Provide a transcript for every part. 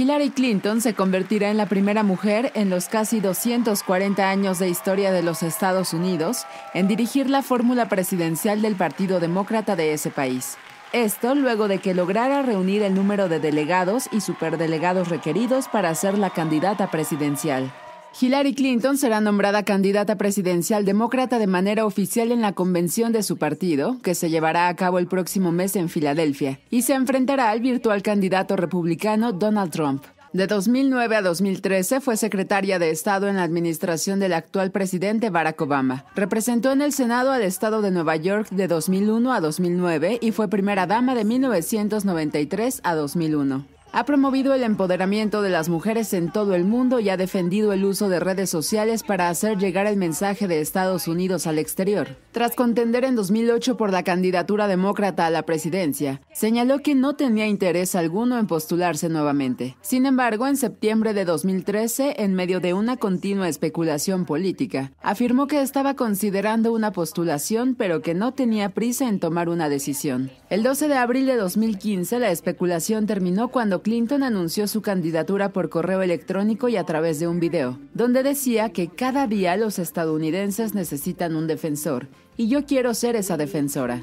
Hillary Clinton se convertirá en la primera mujer en los casi 240 años de historia de los Estados Unidos en dirigir la fórmula presidencial del Partido Demócrata de ese país. Esto luego de que lograra reunir el número de delegados y superdelegados requeridos para ser la candidata presidencial. Hillary Clinton será nombrada candidata presidencial demócrata de manera oficial en la convención de su partido, que se llevará a cabo el próximo mes en Filadelfia, y se enfrentará al virtual candidato republicano Donald Trump. De 2009 a 2013 fue secretaria de Estado en la administración del actual presidente Barack Obama. Representó en el Senado al Estado de Nueva York de 2001 a 2009 y fue primera dama de 1993 a 2001 ha promovido el empoderamiento de las mujeres en todo el mundo y ha defendido el uso de redes sociales para hacer llegar el mensaje de Estados Unidos al exterior. Tras contender en 2008 por la candidatura demócrata a la presidencia, señaló que no tenía interés alguno en postularse nuevamente. Sin embargo, en septiembre de 2013, en medio de una continua especulación política, afirmó que estaba considerando una postulación pero que no tenía prisa en tomar una decisión. El 12 de abril de 2015, la especulación terminó cuando Clinton anunció su candidatura por correo electrónico y a través de un video, donde decía que cada día los estadounidenses necesitan un defensor, y yo quiero ser esa defensora.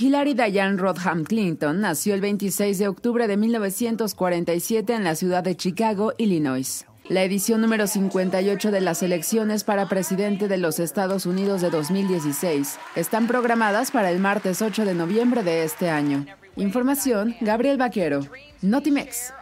Hillary Diane Rodham Clinton nació el 26 de octubre de 1947 en la ciudad de Chicago, Illinois. La edición número 58 de las elecciones para presidente de los Estados Unidos de 2016 están programadas para el martes 8 de noviembre de este año. Información, Gabriel Vaquero, Notimex.